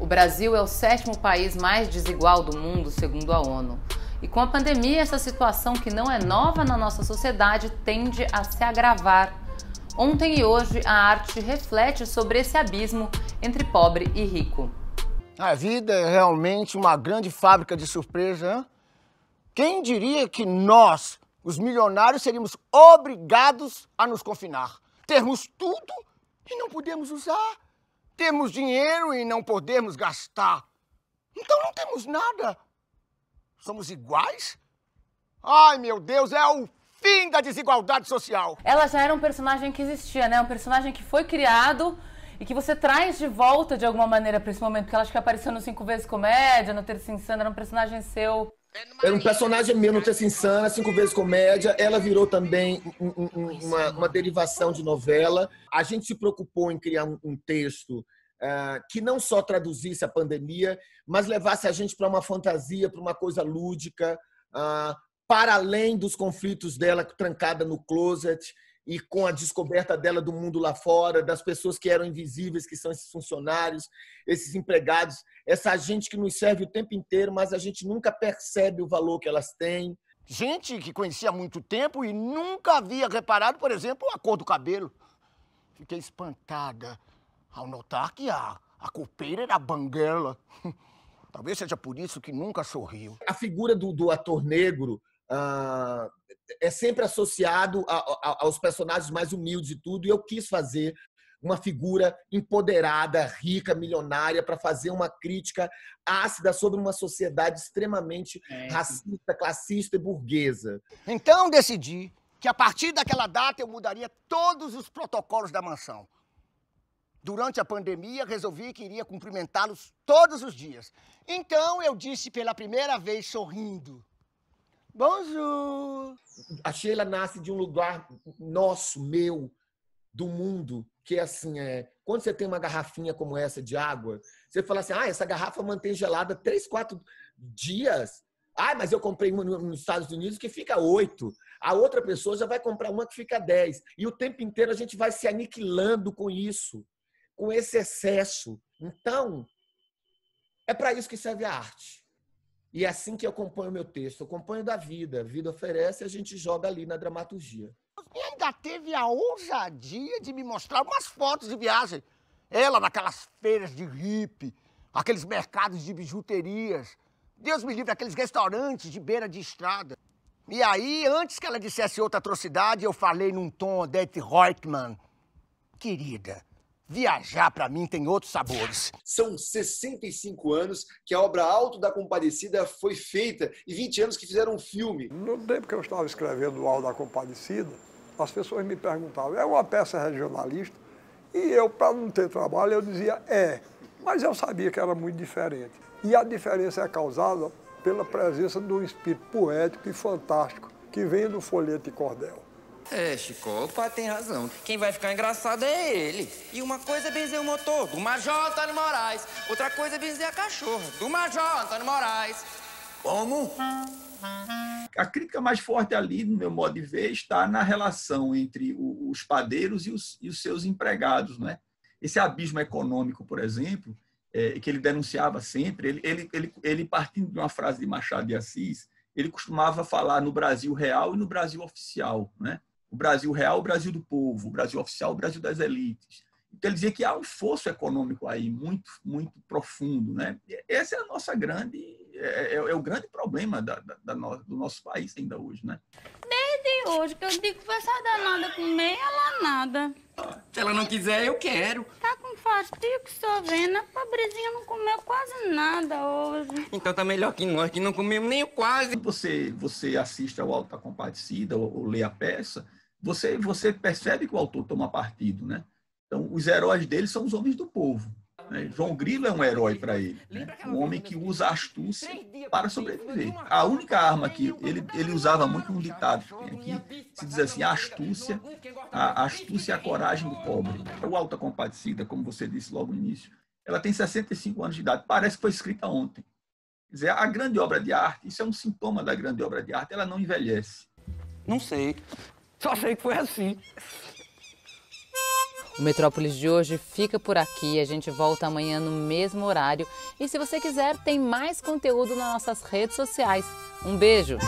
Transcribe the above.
O Brasil é o sétimo país mais desigual do mundo, segundo a ONU. E com a pandemia, essa situação que não é nova na nossa sociedade tende a se agravar. Ontem e hoje, a arte reflete sobre esse abismo entre pobre e rico. A vida é realmente uma grande fábrica de surpresa. Hein? Quem diria que nós, os milionários, seríamos obrigados a nos confinar? Termos tudo e não podemos usar? Temos dinheiro e não podemos gastar. Então não temos nada. Somos iguais? Ai, meu Deus, é o fim da desigualdade social. Ela já era um personagem que existia, né? Um personagem que foi criado e que você traz de volta de alguma maneira para esse momento, porque ela acho que apareceu no Cinco Vezes Comédia, no terceiro Insana, era um personagem seu. É Era um personagem né? meu, Notícia Insana, cinco vezes comédia. Ela virou também um, um, é. uma, uma, derivação de novela. A gente se preocupou em criar um, um texto uh, que não só traduzisse a pandemia, mas levasse a gente para uma fantasia, para uma coisa lúdica, uh, para além dos conflitos dela trancada no closet e com a descoberta dela do mundo lá fora, das pessoas que eram invisíveis, que são esses funcionários, esses empregados, essa gente que nos serve o tempo inteiro, mas a gente nunca percebe o valor que elas têm. Gente que conhecia há muito tempo e nunca havia reparado, por exemplo, a cor do cabelo. Fiquei espantada ao notar que a, a copeira era banguela. Talvez seja por isso que nunca sorriu. A figura do, do ator negro Uh, é sempre associado a, a, aos personagens mais humildes e tudo, e eu quis fazer uma figura empoderada, rica, milionária, para fazer uma crítica ácida sobre uma sociedade extremamente é. racista, classista e burguesa. Então decidi que a partir daquela data eu mudaria todos os protocolos da mansão. Durante a pandemia, resolvi que iria cumprimentá-los todos os dias. Então eu disse pela primeira vez sorrindo: Bonjour! A Sheila nasce de um lugar nosso, meu, do mundo, que é assim, é, quando você tem uma garrafinha como essa de água, você fala assim, ah, essa garrafa mantém gelada três, quatro dias. Ah, mas eu comprei uma nos Estados Unidos que fica oito. A outra pessoa já vai comprar uma que fica dez. E o tempo inteiro a gente vai se aniquilando com isso, com esse excesso. Então, é para isso que serve a arte. E é assim que eu o meu texto. Eu acompanho da vida. A vida oferece, a gente joga ali na dramaturgia. E ainda teve a ousadia de me mostrar umas fotos de viagem. Ela naquelas feiras de hippie, aqueles mercados de bijuterias. Deus me livre, aqueles restaurantes de beira de estrada. E aí, antes que ela dissesse outra atrocidade, eu falei num tom de Reutemann. Querida, Viajar para mim tem outros sabores. São 65 anos que a obra Alto da Compadecida foi feita e 20 anos que fizeram um filme. No tempo que eu estava escrevendo o Alto da Compadecida, as pessoas me perguntavam: é uma peça regionalista? E eu, para não ter trabalho, eu dizia: é. Mas eu sabia que era muito diferente. E a diferença é causada pela presença de um espírito poético e fantástico que vem do folheto e cordel. É, Chico, o pai tem razão. Quem vai ficar engraçado é ele. E uma coisa é benzer o motor do Major Antônio Moraes. Outra coisa é benzer a cachorra do Major Antônio Moraes. Como? A crítica mais forte ali, no meu modo de ver, está na relação entre os padeiros e os, e os seus empregados. Né? Esse abismo econômico, por exemplo, é, que ele denunciava sempre, ele, ele, ele, ele partindo de uma frase de Machado de Assis, ele costumava falar no Brasil real e no Brasil oficial. Né? o Brasil real, o Brasil do povo, o Brasil oficial, o Brasil das elites. Então, ele dizia que há um fosso econômico aí muito, muito profundo. Né? Esse é, a nossa grande, é, é, é o grande problema da, da, da no, do nosso país ainda hoje. Né? Desde hoje que eu digo que essa danada comer, ela nada. Se ela não quiser, eu quero. Tá com fastidio que sou, vendo. A pobrezinha não comeu quase nada hoje. Então tá melhor que nós, que não comemos nem quase. Você, você assiste ao Alto da Compadecida ou, ou lê a peça você, você percebe que o autor toma partido, né? Então, os heróis dele são os homens do povo. Né? João Grilo é um herói para ele, né? um homem que usa astúcia para sobreviver. A única arma que ele, ele usava muito um ditado que tem aqui, se diz assim, a astúcia, a, é a astúcia e a coragem do pobre. É o Alta Compadecida, como você disse logo no início, ela tem 65 anos de idade, parece que foi escrita ontem. Quer dizer, a grande obra de arte, isso é um sintoma da grande obra de arte, ela não envelhece. Não sei. Só sei que foi assim. O Metrópolis de hoje fica por aqui. A gente volta amanhã no mesmo horário. E se você quiser, tem mais conteúdo nas nossas redes sociais. Um beijo!